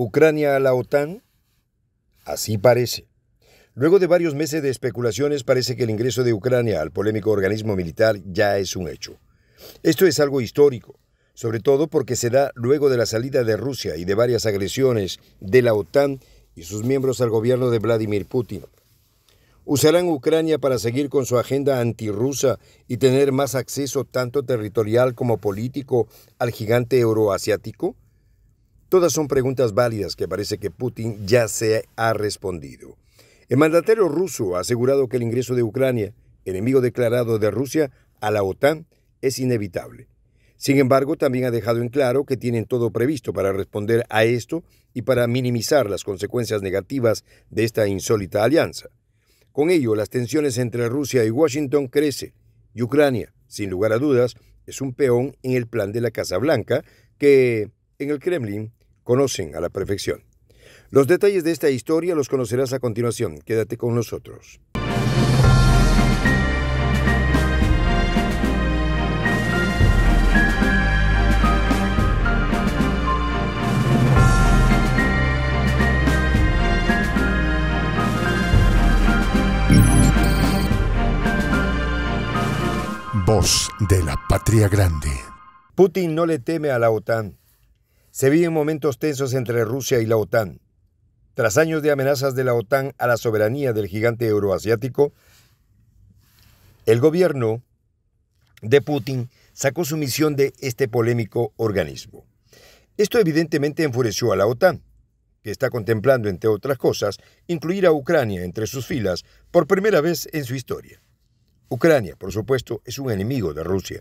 Ucrania a la OTAN? Así parece. Luego de varios meses de especulaciones parece que el ingreso de Ucrania al polémico organismo militar ya es un hecho. Esto es algo histórico, sobre todo porque se da luego de la salida de Rusia y de varias agresiones de la OTAN y sus miembros al gobierno de Vladimir Putin. ¿Usarán Ucrania para seguir con su agenda antirrusa y tener más acceso tanto territorial como político al gigante euroasiático? Todas son preguntas válidas que parece que Putin ya se ha respondido. El mandatario ruso ha asegurado que el ingreso de Ucrania, enemigo declarado de Rusia, a la OTAN es inevitable. Sin embargo, también ha dejado en claro que tienen todo previsto para responder a esto y para minimizar las consecuencias negativas de esta insólita alianza. Con ello, las tensiones entre Rusia y Washington crecen y Ucrania, sin lugar a dudas, es un peón en el plan de la Casa Blanca que en el Kremlin conocen a la perfección. Los detalles de esta historia los conocerás a continuación. Quédate con nosotros. Voz de la Patria Grande. Putin no le teme a la OTAN. Se viven momentos tensos entre Rusia y la OTAN. Tras años de amenazas de la OTAN a la soberanía del gigante euroasiático, el gobierno de Putin sacó su misión de este polémico organismo. Esto evidentemente enfureció a la OTAN, que está contemplando, entre otras cosas, incluir a Ucrania entre sus filas por primera vez en su historia. Ucrania, por supuesto, es un enemigo de Rusia.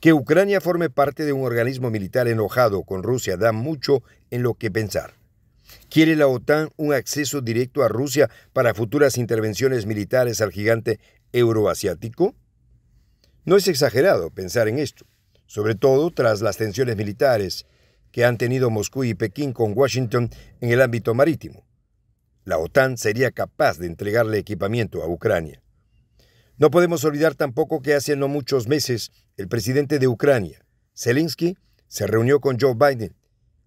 Que Ucrania forme parte de un organismo militar enojado con Rusia da mucho en lo que pensar. ¿Quiere la OTAN un acceso directo a Rusia para futuras intervenciones militares al gigante euroasiático? No es exagerado pensar en esto, sobre todo tras las tensiones militares que han tenido Moscú y Pekín con Washington en el ámbito marítimo. La OTAN sería capaz de entregarle equipamiento a Ucrania. No podemos olvidar tampoco que hace no muchos meses el presidente de Ucrania, Zelensky, se reunió con Joe Biden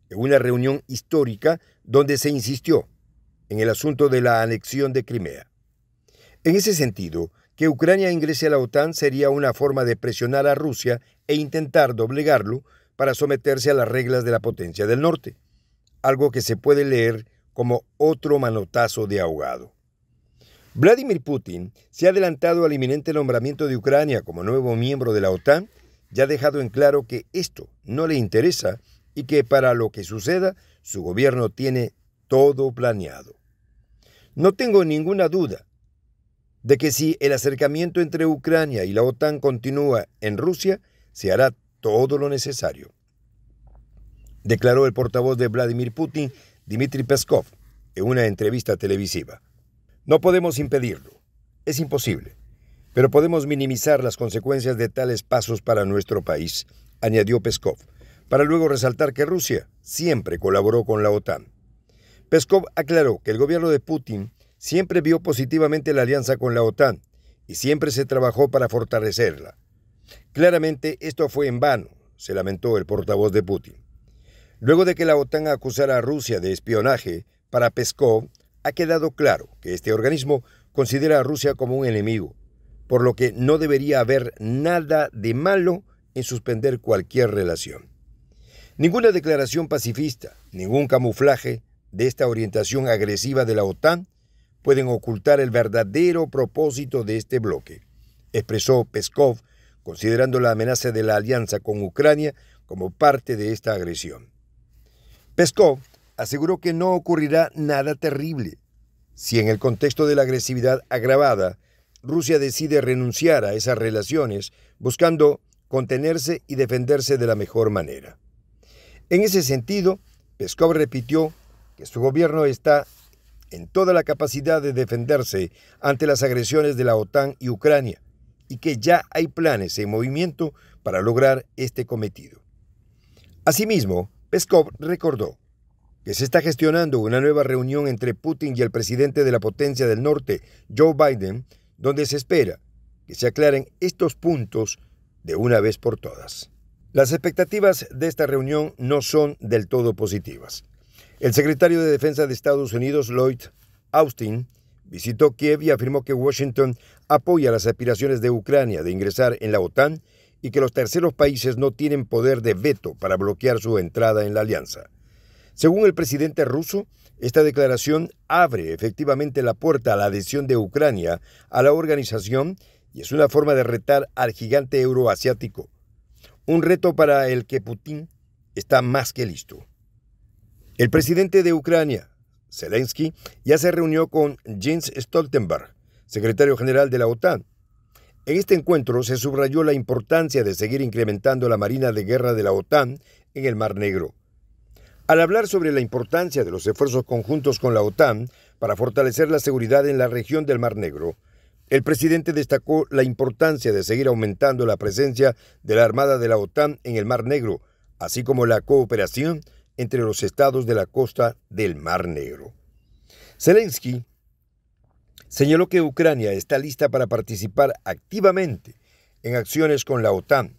en una reunión histórica donde se insistió en el asunto de la anexión de Crimea. En ese sentido, que Ucrania ingrese a la OTAN sería una forma de presionar a Rusia e intentar doblegarlo para someterse a las reglas de la potencia del norte, algo que se puede leer como otro manotazo de ahogado. Vladimir Putin se ha adelantado al inminente nombramiento de Ucrania como nuevo miembro de la OTAN y ha dejado en claro que esto no le interesa y que para lo que suceda su gobierno tiene todo planeado. No tengo ninguna duda de que si el acercamiento entre Ucrania y la OTAN continúa en Rusia, se hará todo lo necesario. Declaró el portavoz de Vladimir Putin, Dmitry Peskov, en una entrevista televisiva. No podemos impedirlo. Es imposible. Pero podemos minimizar las consecuencias de tales pasos para nuestro país, añadió Peskov, para luego resaltar que Rusia siempre colaboró con la OTAN. Peskov aclaró que el gobierno de Putin siempre vio positivamente la alianza con la OTAN y siempre se trabajó para fortalecerla. Claramente esto fue en vano, se lamentó el portavoz de Putin. Luego de que la OTAN acusara a Rusia de espionaje, para Peskov ha quedado claro que este organismo considera a Rusia como un enemigo, por lo que no debería haber nada de malo en suspender cualquier relación. Ninguna declaración pacifista, ningún camuflaje de esta orientación agresiva de la OTAN pueden ocultar el verdadero propósito de este bloque, expresó Peskov, considerando la amenaza de la alianza con Ucrania como parte de esta agresión. Peskov aseguró que no ocurrirá nada terrible. Si en el contexto de la agresividad agravada, Rusia decide renunciar a esas relaciones buscando contenerse y defenderse de la mejor manera. En ese sentido, Peskov repitió que su gobierno está en toda la capacidad de defenderse ante las agresiones de la OTAN y Ucrania, y que ya hay planes en movimiento para lograr este cometido. Asimismo, Peskov recordó que se está gestionando una nueva reunión entre Putin y el presidente de la potencia del norte, Joe Biden, donde se espera que se aclaren estos puntos de una vez por todas. Las expectativas de esta reunión no son del todo positivas. El secretario de Defensa de Estados Unidos, Lloyd Austin, visitó Kiev y afirmó que Washington apoya las aspiraciones de Ucrania de ingresar en la OTAN y que los terceros países no tienen poder de veto para bloquear su entrada en la alianza. Según el presidente ruso, esta declaración abre efectivamente la puerta a la adhesión de Ucrania a la organización y es una forma de retar al gigante euroasiático. Un reto para el que Putin está más que listo. El presidente de Ucrania, Zelensky, ya se reunió con Jens Stoltenberg, secretario general de la OTAN. En este encuentro se subrayó la importancia de seguir incrementando la Marina de Guerra de la OTAN en el Mar Negro. Al hablar sobre la importancia de los esfuerzos conjuntos con la OTAN para fortalecer la seguridad en la región del Mar Negro, el presidente destacó la importancia de seguir aumentando la presencia de la Armada de la OTAN en el Mar Negro, así como la cooperación entre los estados de la costa del Mar Negro. Zelensky señaló que Ucrania está lista para participar activamente en acciones con la OTAN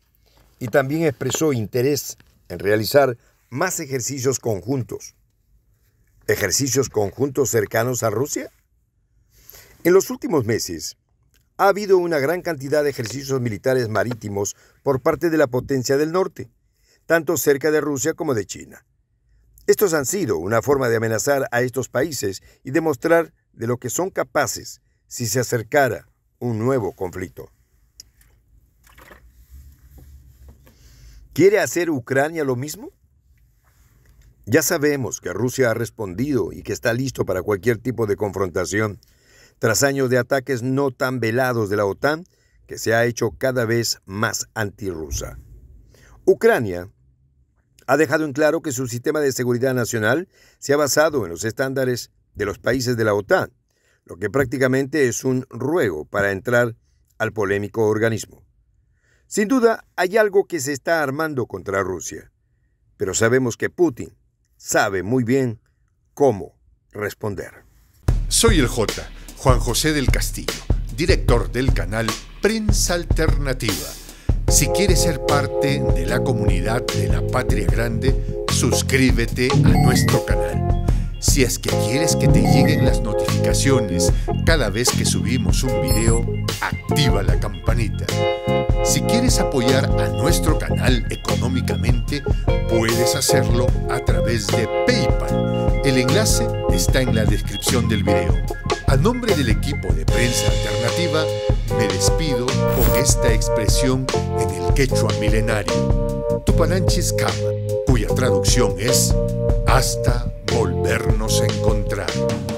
y también expresó interés en realizar más ejercicios conjuntos. ¿Ejercicios conjuntos cercanos a Rusia? En los últimos meses, ha habido una gran cantidad de ejercicios militares marítimos por parte de la potencia del norte, tanto cerca de Rusia como de China. Estos han sido una forma de amenazar a estos países y demostrar de lo que son capaces si se acercara un nuevo conflicto. ¿Quiere hacer Ucrania lo mismo? Ya sabemos que Rusia ha respondido y que está listo para cualquier tipo de confrontación, tras años de ataques no tan velados de la OTAN, que se ha hecho cada vez más antirrusa. Ucrania ha dejado en claro que su sistema de seguridad nacional se ha basado en los estándares de los países de la OTAN, lo que prácticamente es un ruego para entrar al polémico organismo. Sin duda, hay algo que se está armando contra Rusia, pero sabemos que Putin sabe muy bien cómo responder. Soy el J, Juan José del Castillo, director del canal Prensa Alternativa. Si quieres ser parte de la comunidad de la Patria Grande, suscríbete a nuestro canal. Si es que quieres que te lleguen las notificaciones cada vez que subimos un video, activa la campanita. Si quieres apoyar a nuestro canal económicamente, puedes hacerlo a través de PayPal. El enlace está en la descripción del video. A nombre del equipo de prensa alternativa, me despido con esta expresión en el quechua milenario, Tupananchis Kama, cuya traducción es hasta volvernos a encontrar.